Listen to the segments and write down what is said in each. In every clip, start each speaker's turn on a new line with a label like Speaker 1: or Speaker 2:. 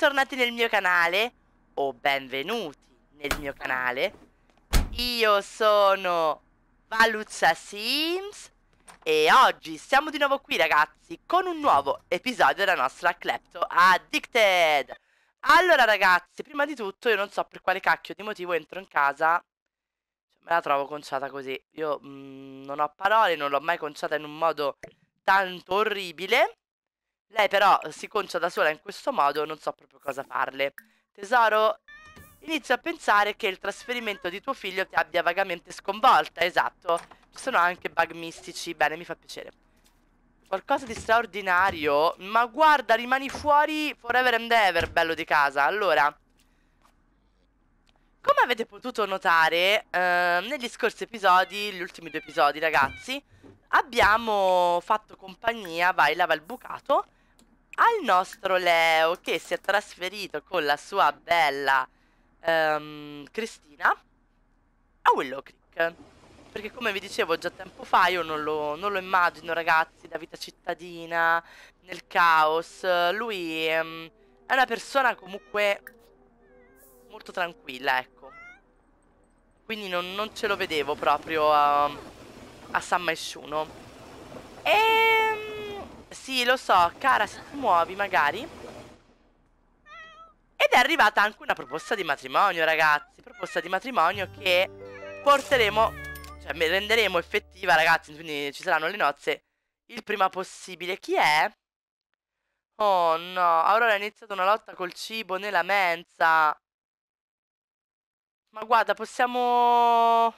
Speaker 1: bentornati nel mio canale o benvenuti nel mio canale. Io sono Valuzza Sims e oggi siamo di nuovo qui ragazzi con un nuovo episodio della nostra Klepto Addicted. Allora ragazzi, prima di tutto io non so per quale cacchio di motivo entro in casa cioè, me la trovo conciata così. Io mh, mm, non ho parole, non l'ho mai conciata in un modo tanto orribile. Lei però eh, si concia da sola in questo modo, non so proprio cosa farle. Tesoro, inizio a pensare che il trasferimento di tuo figlio ti abbia vagamente sconvolta, esatto. Ci sono anche bug mistici, bene, mi fa piacere. Qualcosa di straordinario, ma guarda, rimani fuori forever and ever, bello di casa. Allora, come avete potuto notare, eh, negli scorsi episodi, gli ultimi due episodi ragazzi, abbiamo fatto compagnia, vai, lava il bucato, al nostro Leo che si è trasferito con la sua bella um, Cristina a Willow Creek. Perché come vi dicevo già tempo fa io non lo, non lo immagino ragazzi, la vita cittadina, nel caos. Lui um, è una persona comunque molto tranquilla, ecco. Quindi non, non ce lo vedevo proprio a, a San Maesciuno. E sì, lo so, cara, se ti muovi magari. Ed è arrivata anche una proposta di matrimonio, ragazzi. Proposta di matrimonio che porteremo, cioè renderemo effettiva, ragazzi. Quindi ci saranno le nozze il prima possibile. Chi è? Oh no, Aurora ha iniziato una lotta col cibo nella mensa. Ma guarda, possiamo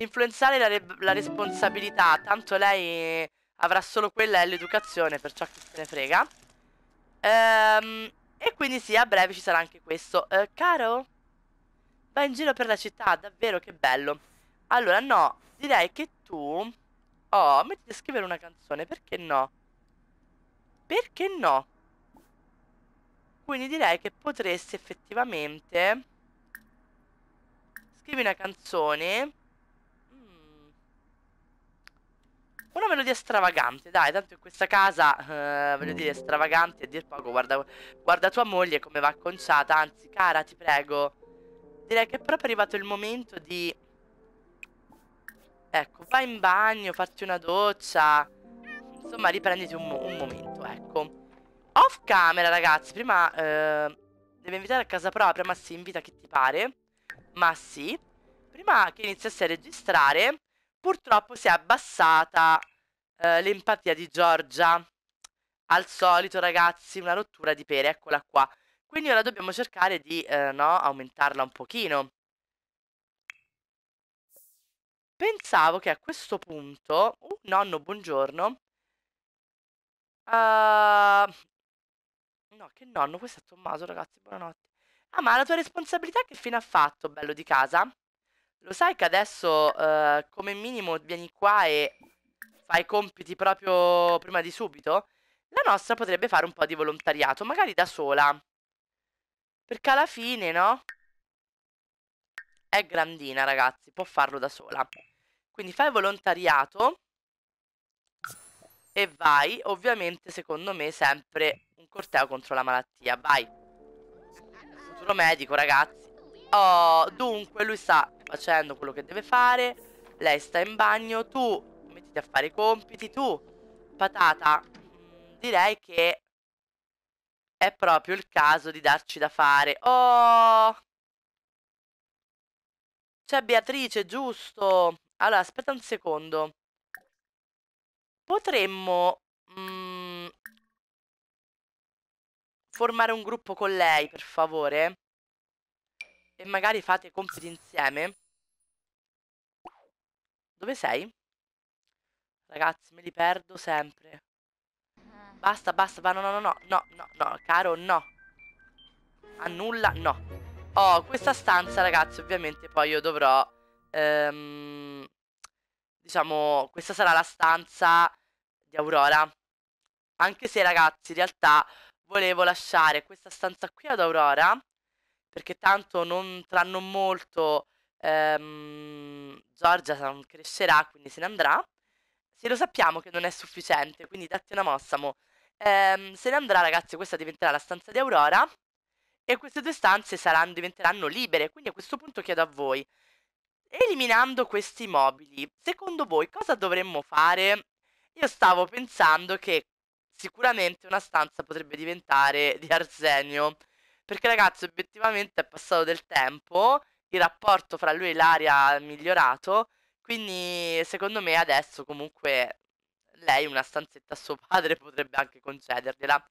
Speaker 1: influenzare la, la responsabilità. Tanto lei avrà solo quella e l'educazione, perciò chi se ne frega. Ehm, e quindi sì, a breve ci sarà anche questo. Eh, caro, vai in giro per la città, davvero che bello. Allora, no, direi che tu... Oh, metti a scrivere una canzone, perché no? Perché no? Quindi direi che potresti effettivamente... Scrivi una canzone Una melodia stravagante, dai, tanto in questa casa, eh, voglio dire, mm. stravagante a dir poco, guarda, guarda tua moglie come va acconciata, anzi, cara, ti prego. Direi che è proprio arrivato il momento di... Ecco, vai in bagno, farti una doccia, insomma, riprenditi un, un momento, ecco. Off camera, ragazzi, prima... Eh, deve invitare a casa propria, ma si invita chi ti pare. Ma sì. Prima che iniziassi a registrare, purtroppo si è abbassata eh, l'empatia di Giorgia. Al solito, ragazzi, una rottura di pere, eccola qua. Quindi ora dobbiamo cercare di eh, no, aumentarla un pochino. Pensavo che a questo punto... Uh, nonno, buongiorno. Uh... No, che nonno, questo è Tommaso, ragazzi, buonanotte. Ah, ma la tua responsabilità che fine ha fatto, bello di casa? Lo sai che adesso eh, come minimo vieni qua e fai i compiti proprio prima di subito? La nostra potrebbe fare un po' di volontariato, magari da sola. Perché alla fine, no? È grandina, ragazzi, può farlo da sola. Quindi fai volontariato e vai, ovviamente, secondo me, sempre un corteo contro la malattia. Vai. Futuro medico, ragazzi. Oh, dunque lui sta facendo quello che deve fare. Lei sta in bagno. Tu mettiti a fare i compiti. Tu, patata, mm, direi che è proprio il caso di darci da fare. Oh! C'è Beatrice, giusto? Allora, aspetta un secondo. Potremmo... Mm, formare un gruppo con lei, per favore? e magari fate compiti insieme. Dove sei?
Speaker 2: Ragazzi, me li perdo sempre.
Speaker 1: Ah. Basta, basta, ma no, no, no, no, no, no, no, caro, no. Annulla, no. Oh, questa stanza, ragazzi, ovviamente poi io dovrò... Ehm, diciamo, questa sarà la stanza di Aurora. Anche se, ragazzi, in realtà volevo lasciare questa stanza qui ad Aurora perché tanto non, tranno molto ehm, Georgia crescerà, quindi se ne andrà. Se lo sappiamo che non è sufficiente, quindi datti una mossa, mo. Ehm, se ne andrà, ragazzi, questa diventerà la stanza di Aurora e queste due stanze saranno, diventeranno libere, quindi a questo punto chiedo a voi, eliminando questi mobili, secondo voi cosa dovremmo fare? Io stavo pensando che sicuramente una stanza potrebbe diventare di arsenio, perché ragazzi, obiettivamente è passato del tempo, il rapporto fra lui e Laria è migliorato, quindi secondo me adesso comunque lei una stanzetta a suo padre potrebbe anche concedergliela.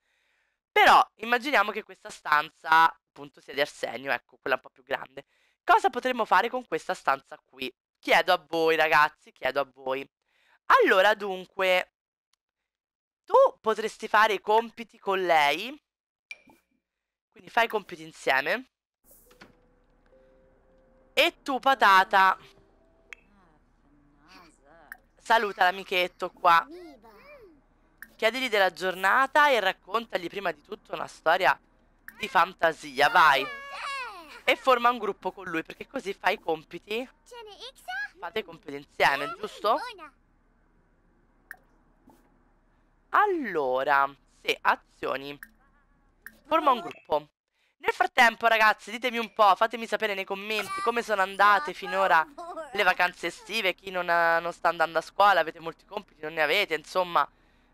Speaker 1: Però immaginiamo che questa stanza appunto sia di Arsenio, ecco, quella un po' più grande. Cosa potremmo fare con questa stanza qui? Chiedo a voi ragazzi, chiedo a voi. Allora dunque, tu potresti fare i compiti con lei quindi fai i compiti insieme. E tu, patata. Saluta l'amichetto qua. Chiedigli della giornata e raccontagli prima di tutto una storia di fantasia, vai. E forma un gruppo con lui, perché così fai i compiti. Fate i compiti insieme, giusto? Allora, sì, azioni forma un gruppo. Nel frattempo, ragazzi, ditemi un po', fatemi sapere nei commenti come sono andate finora le vacanze estive, chi non, ha, eh, non sta andando a scuola, avete molti compiti, non ne avete, insomma,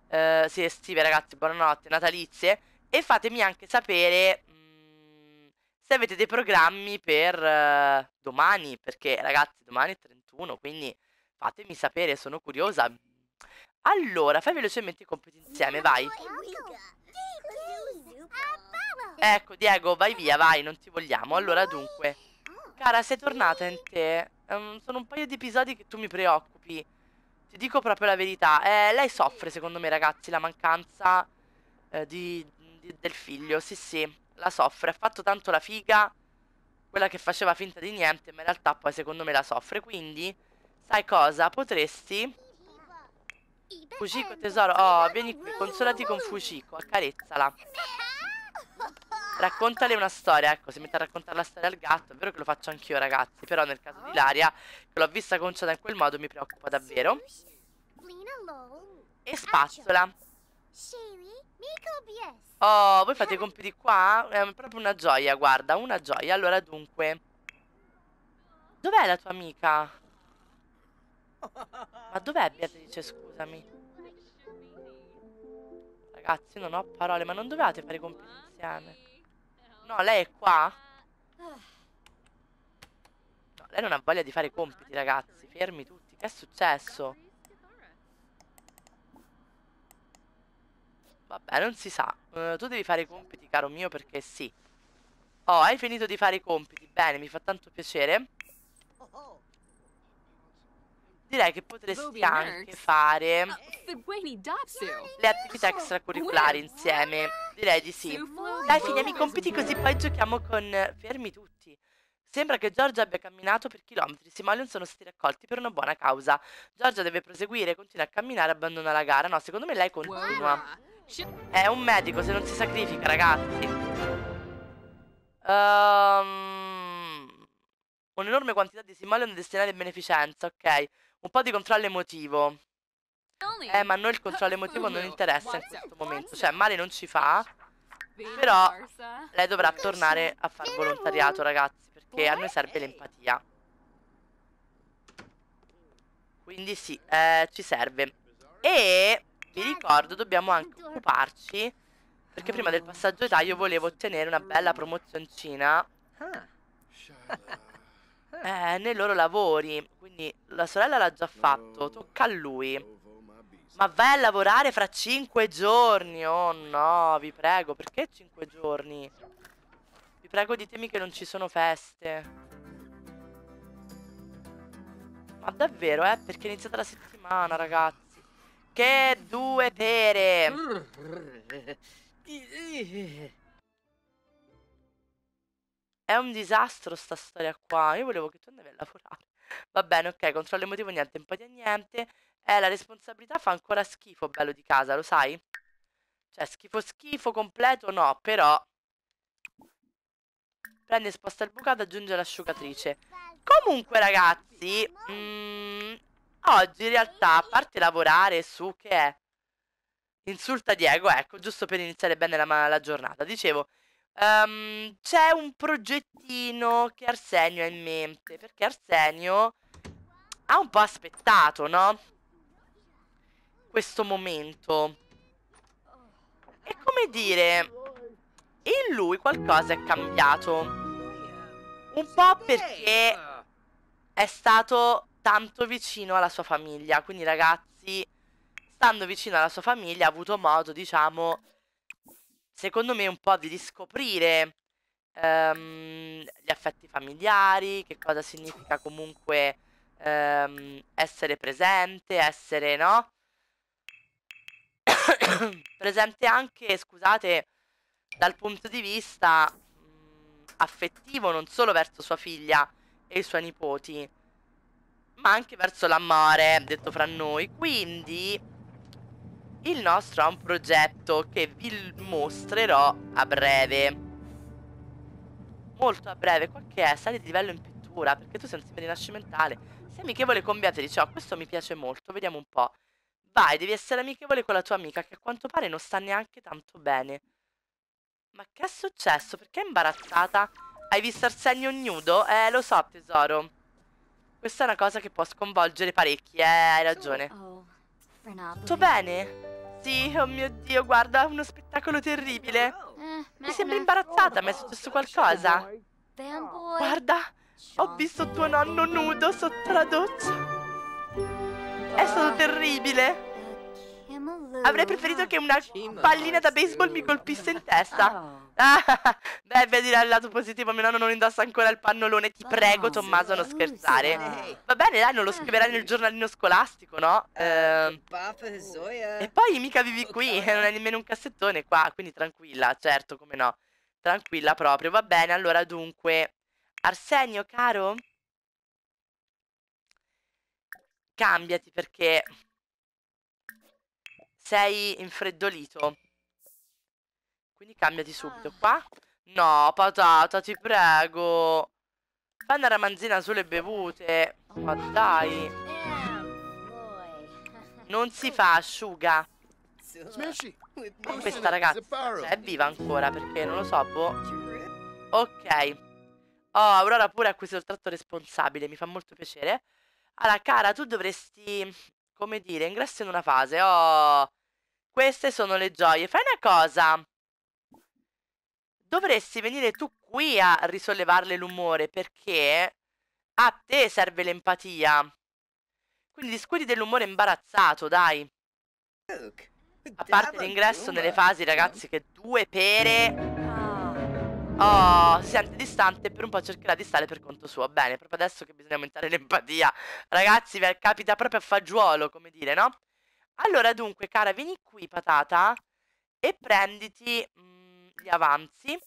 Speaker 1: eh, sì, estive, ragazzi, buonanotte, natalizie. E fatemi anche sapere mh, mm, se avete dei programmi per eh, domani, perché, ragazzi, domani è 31, quindi fatemi sapere, sono curiosa. Allora, fai velocemente i compiti insieme, vai. Ecco, Diego, vai via, vai, non ti vogliamo. Allora, dunque, cara, sei tornata in te. Um, sono un paio di episodi che tu mi preoccupi. Ti dico proprio la verità. Eh, lei soffre, secondo me, ragazzi, la mancanza eh, di, di, del figlio. Sì, sì, la soffre. Ha fatto tanto la figa, quella che faceva finta di niente, ma in realtà poi, secondo me, la soffre. Quindi, sai cosa? Potresti... Fucico tesoro, oh, vieni qui, consolati con Fucico, accarezzala raccontale una storia. Ecco, si mette a raccontare la storia al gatto. È vero che lo faccio anch'io, ragazzi. Però nel caso di ah. Laria, che l'ho vista conciata in quel modo, mi preoccupa davvero. E spazzola. Oh, voi fate i compiti qua? È proprio una gioia, guarda, una gioia. Allora, dunque... Dov'è la tua amica? Ma dov'è Beatrice, scusami? Ragazzi, non ho parole, ma non dovevate fare i compiti insieme? No, lei è qua? No, lei non ha voglia di fare i compiti, ragazzi. Fermi tutti. Che è successo? Vabbè, non si sa. Uh, tu devi fare i compiti, caro mio, perché sì. Oh, hai finito di fare i compiti. Bene, mi fa tanto piacere direi che potresti anche fare ah, le attività extracurriculari insieme. Direi di sì. Dai, finiamo i compiti così poi giochiamo con... Fermi tutti. Sembra che Giorgia abbia camminato per chilometri. Simoleon sono stati raccolti per una buona causa. Giorgia deve proseguire, continua a camminare, abbandona la gara. No, secondo me lei continua. È un medico, se non si sacrifica, ragazzi. Ehm... Um un'enorme quantità di Simoleon destinati a beneficenza, ok. Un po' di controllo emotivo. Eh, ma a noi il controllo emotivo non interessa in questo momento. Cioè, male non ci fa. Però lei dovrà tornare a far volontariato, ragazzi, perché a noi serve l'empatia. Quindi sì, eh, ci serve. E vi ricordo, dobbiamo anche occuparci, perché prima del passaggio età io volevo ottenere una bella promozioncina. Ah eh, nei loro lavori. Quindi la sorella l'ha già fatto, tocca a lui. Ma vai a lavorare fra cinque giorni. Oh no, vi prego, perché cinque giorni? Vi prego ditemi che non ci sono feste. Ma davvero, eh? Perché è iniziata la settimana, ragazzi. Che due pere! Mm. È un disastro sta storia qua. Io volevo che tu andavi a lavorare. Va bene, ok, controllo emotivo niente, empatia niente. Eh, la responsabilità fa ancora schifo, bello di casa, lo sai? Cioè, schifo schifo, completo, no, però... Prendi e sposta il bucato, aggiunge l'asciugatrice. Comunque, ragazzi... Mh, mm, oggi, in realtà, a parte lavorare su che è... Insulta Diego, ecco, giusto per iniziare bene la, la giornata. Dicevo, Um, c'è un progettino che Arsenio ha in mente, perché Arsenio ha un po' aspettato, no? Questo momento. E come dire, in lui qualcosa è cambiato. Un po' perché è stato tanto vicino alla sua famiglia, quindi ragazzi, stando vicino alla sua famiglia ha avuto modo, diciamo, secondo me un po' di riscoprire um, gli affetti familiari, che cosa significa comunque um, essere presente, essere, no? presente anche, scusate, dal punto di vista mh, mm, affettivo non solo verso sua figlia e i suoi nipoti, ma anche verso l'amore, detto fra noi. Quindi il nostro ha un progetto che vi mostrerò a breve. Molto a breve, qualche è? Sali di livello in pittura, perché tu sei un simile rinascimentale. Sei amichevole con Beatrice, diciamo, oh, questo mi piace molto, vediamo un po'. Vai, devi essere amichevole con la tua amica, che a quanto pare non sta neanche tanto bene. Ma che è successo? Perché è imbarazzata? Hai visto Arsenio nudo? Eh, lo so, tesoro. Questa è una cosa che può sconvolgere parecchi, eh, hai ragione. Oh, Tutto bene? oh mio Dio, guarda, uno spettacolo terribile. Eh, mi sembra imbarazzata, ma è successo qualcosa. Guarda, ho visto tuo nonno nudo sotto la doccia. È stato terribile. Avrei preferito che una pallina da baseball mi colpisse in testa. Oh. Ah, beh, vedi dal lato positivo, mio nonno non indossa ancora il pannolone. Ti prego, Tommaso, non scherzare. Va bene, dai, non lo eh. scriverai nel giornalino scolastico, no? Eh, ehm, e poi mica vivi qui, non hai eh. nemmeno un cassettone qua, quindi tranquilla, certo, come no. Tranquilla proprio, va bene, allora dunque. Arsenio, caro? Cambiati perché sei infreddolito. Quindi cambiati subito. Ah. Qua? No, patata, ti prego. Fa una ramanzina sulle bevute. Oh. Ma dai. Eh, non si fa, asciuga. Questa ragazza cioè, è viva ancora perché non lo so, boh. Ok. Oh, Aurora pure ha il tratto responsabile, mi fa molto piacere. Allora, cara, tu dovresti, come dire, ingrassi in una fase. Oh, queste sono le gioie. Fai una cosa dovresti venire tu qui a risollevarle l'umore perché a te serve l'empatia. Quindi discuti dell'umore imbarazzato, dai. A parte l'ingresso nelle eh. fasi, ragazzi, che due pere... Ah. Oh, si sente distante per un po' cercherà di stare per conto suo. Bene, proprio adesso che bisogna aumentare l'empatia. Ragazzi, capita proprio a fagiolo, come dire, no? Allora, dunque, cara, vieni qui, patata, e prenditi... Mh, mm, gli avanzi.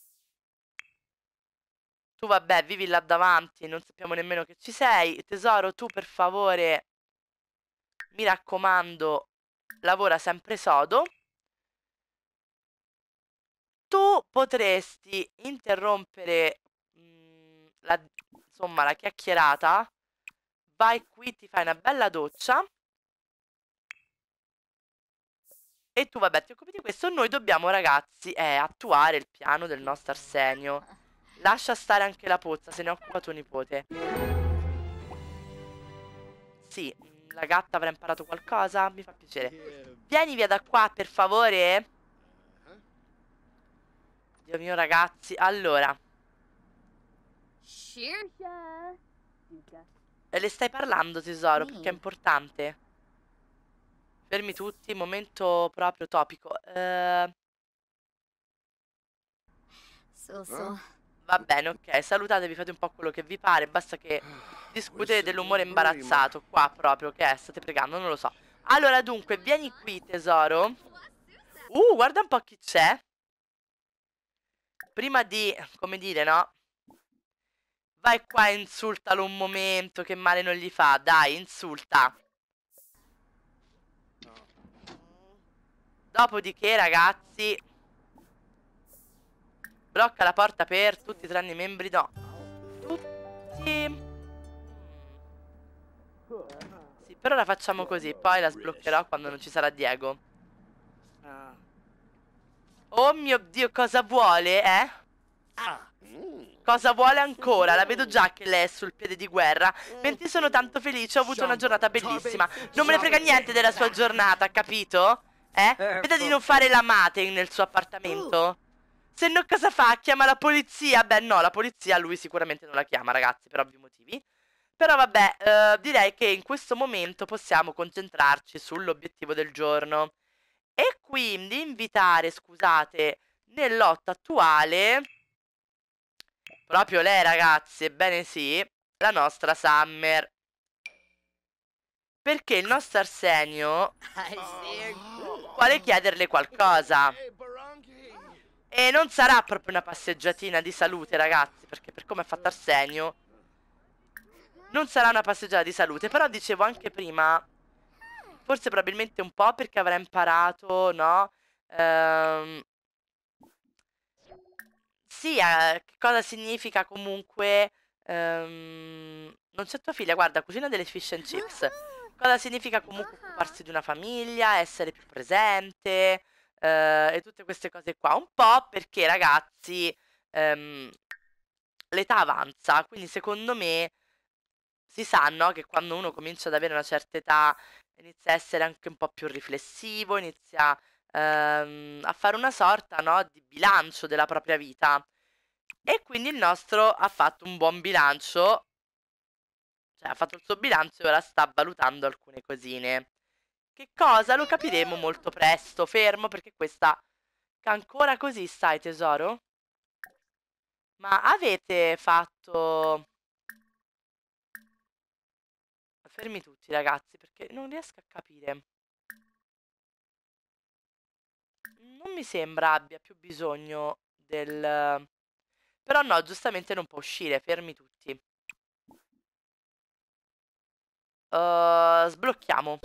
Speaker 1: Tu vabbè, vivi là davanti, non sappiamo nemmeno che ci sei. Tesoro, tu per favore, mi raccomando, lavora sempre sodo. Tu potresti interrompere mh, mm, la, insomma, la chiacchierata. Vai qui, ti fai una bella doccia. E tu, vabbè, ti occupi di questo. Noi dobbiamo, ragazzi, eh, attuare il piano del nostro Arsenio. Lascia stare anche la pozza, se ne occupa tuo nipote. Sì, la gatta avrà imparato qualcosa? Mi fa piacere. Vieni via da qua, per favore. Dio mio, ragazzi. Allora. E le stai parlando, tesoro, perché è importante. Fermi tutti, momento proprio topico. Eh... So, so. Eh? Va bene, ok, salutatevi, fate un po' quello che vi pare, basta che ah, discutete dell'umore imbarazzato qua proprio, che è, state pregando, non lo so. Allora, dunque, vieni qui, tesoro. Uh, guarda un po' chi c'è. Prima di, come dire, no? Vai qua insultalo un momento, che male non gli fa, dai, insulta. Dopodiché, ragazzi, blocca la porta per tutti tranne i membri. No, tutti. Sì, però la facciamo così. Poi la sbloccherò quando non ci sarà Diego. Ah. Oh mio dio, cosa vuole, eh? Cosa vuole ancora? La vedo già che lei è sul piede di guerra. Mentre sono tanto felice, ho avuto una giornata bellissima. Non me ne frega niente della sua giornata, capito? Eh? eh Vede di non fare la mate nel suo appartamento. Uh. Se no cosa fa? Chiama la polizia? Beh no, la polizia lui sicuramente non la chiama ragazzi per ovvi motivi. Però vabbè, eh, direi che in questo momento possiamo concentrarci sull'obiettivo del giorno. E quindi invitare, scusate, nell'otto attuale, proprio lei ragazzi, ebbene sì, la nostra Summer. Perché il nostro Arsenio... I see Oh quale chiederle qualcosa. E non sarà proprio una passeggiatina di salute, ragazzi, perché per come ha fatto Arsenio... Non sarà una passeggiata di salute, però dicevo anche prima... Forse probabilmente un po' perché avrà imparato, no? Ehm... Sì, eh, cosa significa comunque... Ehm... Non c'è tua figlia, guarda, cucina delle fish and chips. Cosa significa comunque occuparsi di una famiglia, essere più presente eh, e tutte queste cose qua. Un po' perché ragazzi ehm, l'età avanza, quindi secondo me si sa no, che quando uno comincia ad avere una certa età inizia a essere anche un po' più riflessivo, inizia ehm, a fare una sorta no, di bilancio della propria vita. E quindi il nostro ha fatto un buon bilancio cioè, ha fatto il suo bilancio e ora sta valutando alcune cosine. Che cosa? Lo capiremo molto presto. Fermo perché questa... Ancora così sai tesoro? Ma avete fatto... Fermi tutti ragazzi perché non riesco a capire. Non mi sembra abbia più bisogno del... Però no, giustamente non può uscire, fermi tutti uh, sblocchiamo.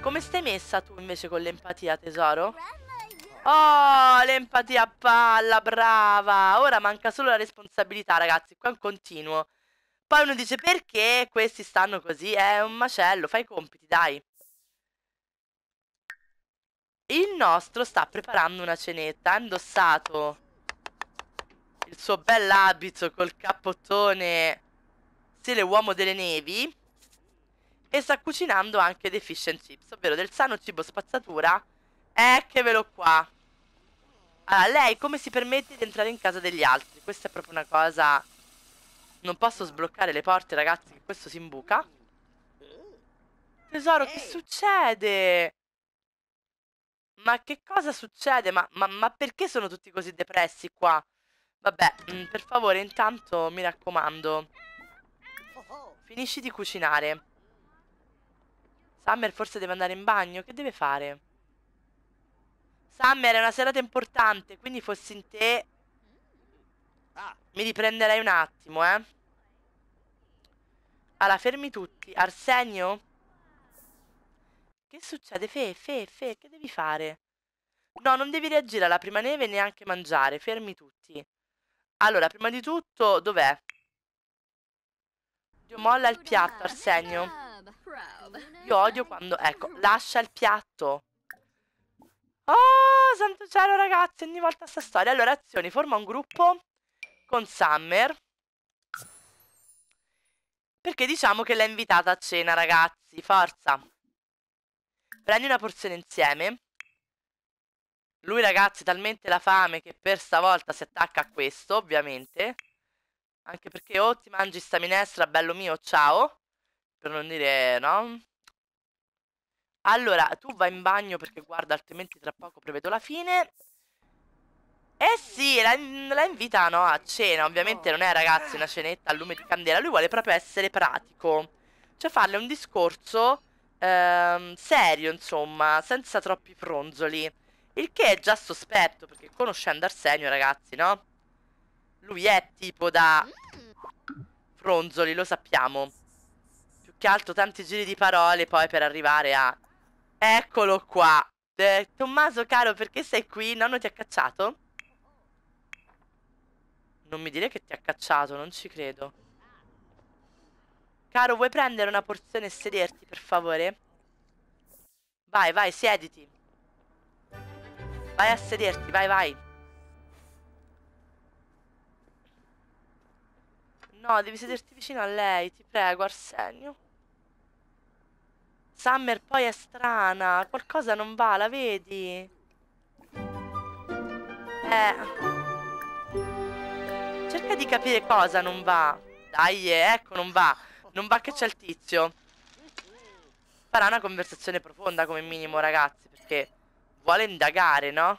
Speaker 1: Come stai messa tu invece con l'empatia, tesoro? Oh, l'empatia a palla, brava! Ora manca solo la responsabilità, ragazzi, qua è continuo. Poi uno dice perché questi stanno così? È un macello, fai i compiti, dai. Il nostro sta preparando una cenetta, ha indossato il suo bel abito col cappottone stile uomo delle nevi e sta cucinando anche dei fish and chips, ovvero del sano cibo spazzatura. Eccovelo qua. Allora, lei come si permette di entrare in casa degli altri? Questa è proprio una cosa... Non posso sbloccare le porte, ragazzi, che questo si imbuca. Tesoro, che succede? Ma che cosa succede? Ma, ma, ma perché sono tutti così depressi qua? Vabbè, mm, per favore, intanto mi raccomando. Finisci di cucinare. Summer forse deve andare in bagno. Che deve fare? Summer, è una serata importante, quindi fossi in te... Mi riprenderei un attimo, eh. Allora, fermi tutti. Arsenio? Che succede? Fe, fe, fe, che devi fare? No, non devi reagire alla prima neve e neanche mangiare. Fermi tutti. Allora, prima di tutto, dov'è? Dio molla il piatto, Arsenio. Io odio quando... Ecco, lascia il piatto. Oh, santo cielo, ragazzi, ogni volta sta storia. Allora, azioni, forma un gruppo con Summer. Perché diciamo che l'ha invitata a cena, ragazzi. Forza. Prendi una porzione insieme. Lui ragazzi talmente la fame che per stavolta si attacca a questo ovviamente Anche perché o ti mangi sta minestra bello mio ciao Per non dire no Allora tu vai in bagno perché guarda altrimenti tra poco prevedo la fine eh sì, la, la invitano a cena, ovviamente non è ragazzi una cenetta al lume di candela, lui vuole proprio essere pratico, cioè farle un discorso ehm, serio insomma, senza troppi fronzoli. Il che è già sospetto, perché conoscendo Arsenio, ragazzi, no? Lui è tipo da... Fronzoli, lo sappiamo. Più che altro tanti giri di parole poi per arrivare a... Eccolo qua! Eh, Tommaso, caro, perché sei qui? Nonno ti ha cacciato? Non mi dire che ti ha cacciato, non ci credo. Caro, vuoi prendere una porzione e sederti, per favore? Vai, vai, siediti. Vai a sederti, vai, vai. No, devi sederti vicino a lei, ti prego, Arsenio. Summer poi è strana, qualcosa non va, la vedi? Eh. Cerca di capire cosa non va. Dai, ecco, non va. Non va che c'è il tizio. Farà una conversazione profonda come minimo, ragazzi, perché vuole indagare, no?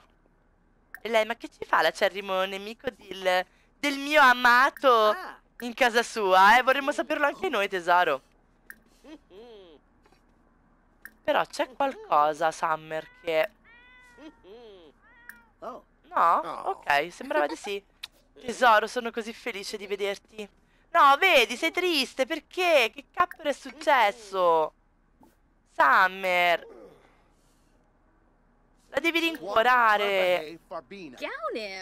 Speaker 1: E lei, ma che ci fa l'acerrimo nemico del, del mio amato ah. in casa sua? Eh, vorremmo saperlo anche noi, tesoro. Però c'è qualcosa, Summer, che... Oh. No? Ok, sembrava di sì. Tesoro, sono così felice di vederti. No, vedi, sei triste, perché? Che cappero è successo? Summer, la devi rincuorare.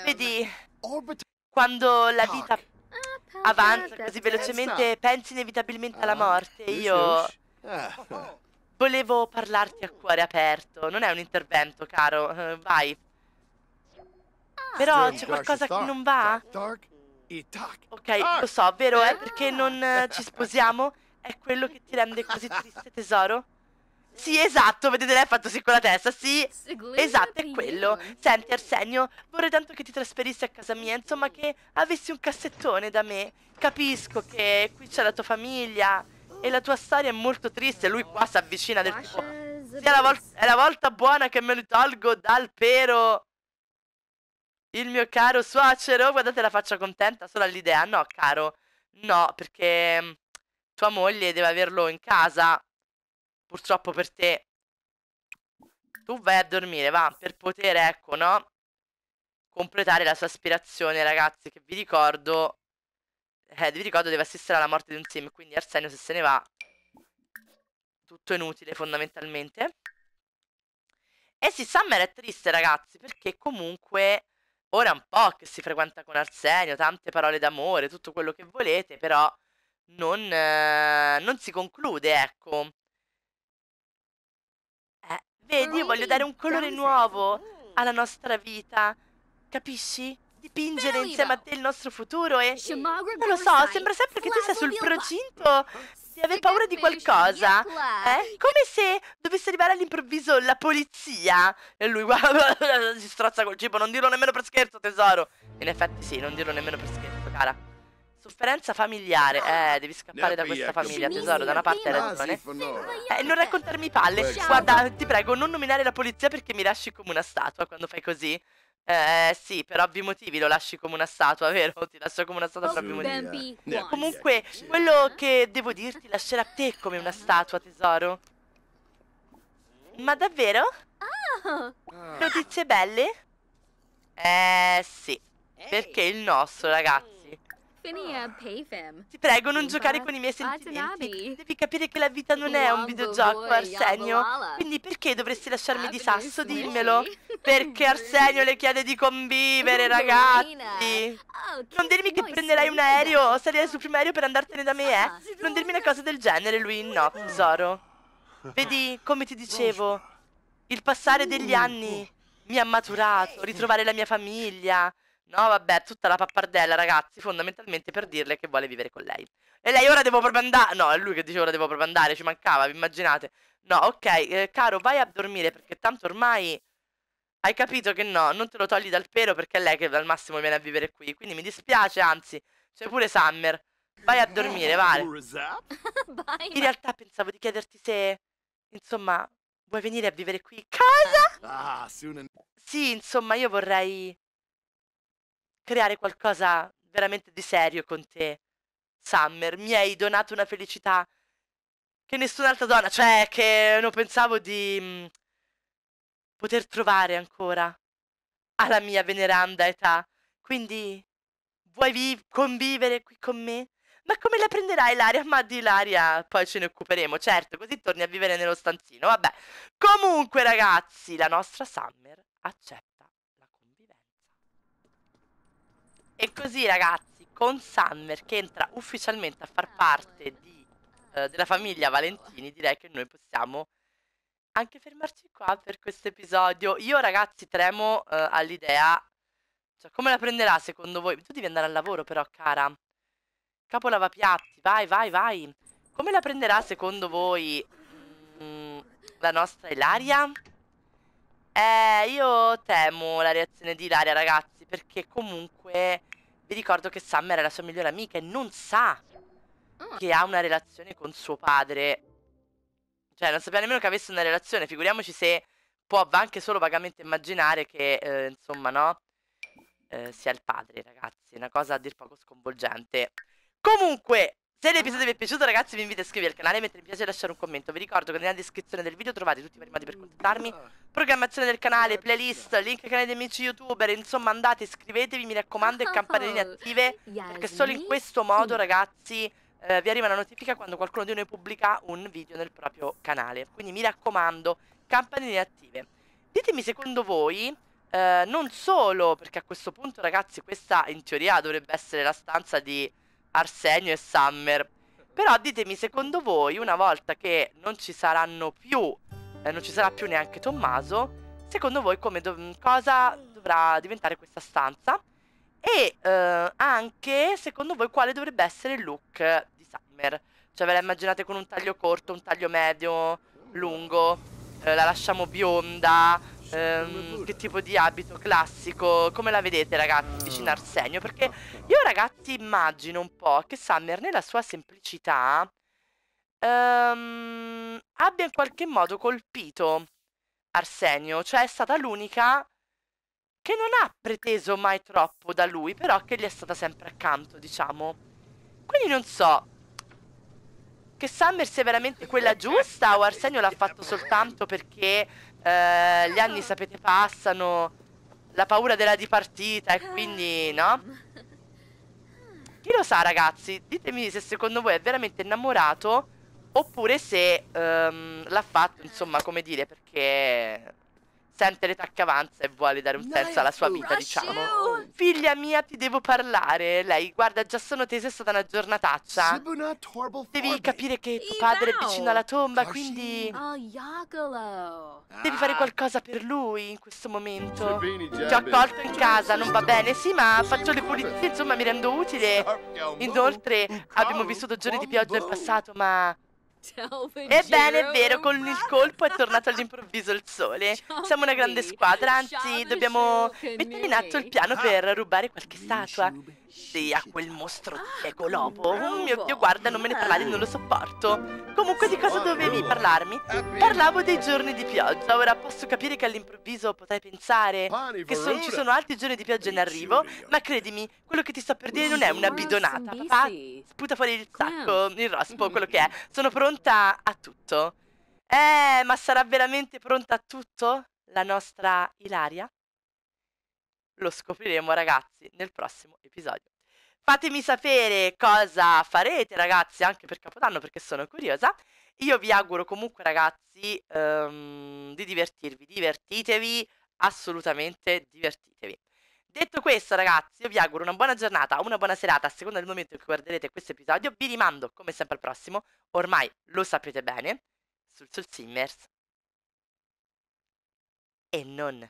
Speaker 1: Vedi, quando la vita ah, avanza così velocemente, pensi inevitabilmente alla ah, morte. Io eh. volevo parlarti a cuore aperto. Non è un intervento, caro. Eh, vai. Ah. Però c'è qualcosa che non va? Ok, lo so, vero, eh? Perché non ci sposiamo? È quello che ti rende così triste, tesoro? Sì, esatto, vedete lei ha fatto sì con la testa, sì. Esatto, è quello. Senti Arsenio, vorrei tanto che ti trasferissi a casa mia, insomma che avessi un cassettone da me. Capisco che qui c'è la tua famiglia e la tua storia è molto triste, lui qua si avvicina del tipo... Sì, è la, è la volta buona che me lo tolgo dal pero. Il mio caro suocero, guardate la faccia contenta solo all'idea. No, caro, no, perché mm, tua moglie deve averlo in casa purtroppo per te tu vai a dormire, va, per poter, ecco, no? Completare la sua aspirazione, ragazzi, che vi ricordo, eh, vi ricordo deve assistere alla morte di un sim, quindi Arsenio se se ne va, tutto inutile fondamentalmente. E sì, Summer è triste, ragazzi, perché comunque ora è un po' che si frequenta con Arsenio, tante parole d'amore, tutto quello che volete, però non, eh, non si conclude, ecco Vedi, io voglio dare un colore nuovo mm. alla nostra vita. Capisci? Dipingere insieme a te il nostro futuro e... Non lo so, sembra sempre che tu sia sul procinto di aver paura di qualcosa. Eh? Come se dovesse arrivare all'improvviso la polizia. E lui guarda, si strozza col cibo. Non dirlo nemmeno per scherzo, tesoro. In effetti sì, non dirlo nemmeno per scherzo, cara. Sofferenza familiare. Eh, devi scappare da questa famiglia, tesoro. Da una parte hai ragione. Eh, non raccontarmi palle. Guarda, ti prego, non nominare la polizia perché mi lasci come una statua quando fai così. Eh sì, per ovvi motivi lo lasci come una statua, vero? Ti lascio come una statua per ovvi motivi. Comunque, quello che devo dirti lascerà te come una statua, tesoro. Ma davvero? Ah. Notizie belle? Eh sì, perché il nostro, ragazzi ti prego, non giocare con i miei sentimenti. Devi capire che la vita non è un videogioco, Arsenio. Quindi perché dovresti lasciarmi di sasso? Dimmelo. Perché Arsenio le chiede di convivere, ragazzi. Oh, non dirmi che prenderai un aereo o sarai sul primo aereo per andartene da me, eh? Ah, non dirmi una cosa del genere, lui. No, tesoro. Vedi, come ti dicevo, il passare degli anni mi ha maturato, ritrovare la mia famiglia, No, vabbè, tutta la pappardella, ragazzi, fondamentalmente per dirle che vuole vivere con lei. E lei ora devo proprio andare. No, è lui che dice ora devo proprio andare, ci mancava, vi immaginate. No, ok, eh, caro, vai a dormire perché tanto ormai hai capito che no, non te lo togli dal pelo perché è lei che al massimo viene a vivere qui. Quindi mi dispiace, anzi, c'è pure Summer. Vai a dormire, vale. In realtà pensavo di chiederti se, insomma, vuoi venire a vivere qui. Cosa? Ah, sì, insomma, io vorrei creare qualcosa veramente di serio con te, Summer. Mi hai donato una felicità che nessun'altra donna, cioè che non pensavo di mh, mm, poter trovare ancora alla mia veneranda età. Quindi vuoi convivere qui con me? Ma come la prenderai l'aria? Ma di l'aria poi ce ne occuperemo, certo, così torni a vivere nello stanzino. Vabbè. Comunque, ragazzi, la nostra Summer accetta. E così ragazzi, con Summer che entra ufficialmente a far parte di, eh, della famiglia Valentini, direi che noi possiamo anche fermarci qua per questo episodio. Io ragazzi tremo eh, all'idea, cioè come la prenderà secondo voi? Tu devi andare al lavoro però, cara. Capo lavapiatti, vai, vai, vai. Come la prenderà secondo voi mh, mm, la nostra Ilaria? Eh, io temo la reazione di Ilaria, ragazzi perché comunque vi ricordo che Summer è la sua migliore amica e non sa ah. che ha una relazione con suo padre. Cioè, non sapeva nemmeno che avesse una relazione, figuriamoci se può anche solo vagamente immaginare che, eh, insomma, no? Eh, sia il padre, ragazzi. Una cosa a dir poco sconvolgente. Comunque, se l'episodio vi è piaciuto ragazzi vi invito a iscrivervi al canale, mettere mi piace e lasciare un commento. Vi ricordo che nella descrizione del video trovate tutti i vari modi per contattarmi, ah, programmazione del canale, playlist, link ai canali dei amici youtuber, insomma andate, iscrivetevi, mi raccomando e oh, campanelline oh. attive, perché solo in questo modo ragazzi eh, vi arriva una notifica quando qualcuno di noi pubblica un video nel proprio canale. Quindi mi raccomando, campanelline attive. Ditemi secondo voi... Eh, non solo perché a questo punto ragazzi questa in teoria dovrebbe essere la stanza di Arsenio e Summer. Però ditemi, secondo voi, una volta che non ci saranno più, eh, non ci sarà più neanche Tommaso, secondo voi come dov- cosa dovrà diventare questa stanza? E eh, anche, secondo voi, quale dovrebbe essere il look di Summer? Cioè, ve la immaginate con un taglio corto, un taglio medio, lungo, eh, la lasciamo bionda, ehm, che tipo di abito classico, come la vedete ragazzi, vicino a Arsenio? Perché io ragazzi immagino un po' che Summer nella sua semplicità ehm, abbia in qualche modo colpito Arsenio, cioè è stata l'unica che non ha preteso mai troppo da lui, però che gli è stata sempre accanto, diciamo. Quindi non so che Summer sia veramente quella giusta o Arsenio l'ha fatto soltanto perché eh, gli anni sapete passano, la paura della dipartita e quindi no? Chi lo sa ragazzi, ditemi se secondo voi è veramente innamorato oppure se um, l'ha fatto, insomma, come dire, perché sente l'età che avanza e vuole dare un senso alla sua vita, diciamo. Figlia mia, ti devo parlare. Lei, guarda, già sono tesa, è stata una giornataccia. Devi capire che tuo padre è vicino alla tomba, quindi... Oh, devi fare ah. qualcosa per lui in questo momento. Ti ho accolto in casa, non va bene. Sì, ma faccio le pulizie, insomma, mi rendo utile. Inoltre, abbiamo vissuto giorni di pioggia in passato, ma... Ebbene, è vero, con il colpo è tornato all'improvviso il sole. Siamo una grande squadra, anzi, dobbiamo mettere in atto il piano per rubare qualche statua davanti a quel mostro ah, cieco lobo. Oh mm, mio Dio, guarda, non me ne ah. parlare, non lo sopporto. Comunque, di cosa dovevi parlarmi? Ah, Parlavo dei giorni di pioggia. Ora posso capire che all'improvviso potrai pensare che son, ci sono altri giorni di pioggia in arrivo, ma credimi, quello che ti sto per dire non è una bidonata. Papà sputa fuori il sacco, il rospo, quello che è. Sono pronta a tutto. Eh, ma sarà veramente pronta a tutto la nostra Ilaria? Lo scopriremo ragazzi nel prossimo episodio. Fatemi sapere cosa farete ragazzi anche per Capodanno perché sono curiosa. Io vi auguro comunque ragazzi um, di divertirvi, divertitevi, assolutamente divertitevi. Detto questo ragazzi, io vi auguro una buona giornata, una buona serata a seconda del momento in cui guarderete questo episodio. Vi rimando come sempre al prossimo, ormai lo sapete bene, sul Soul Simmers e non.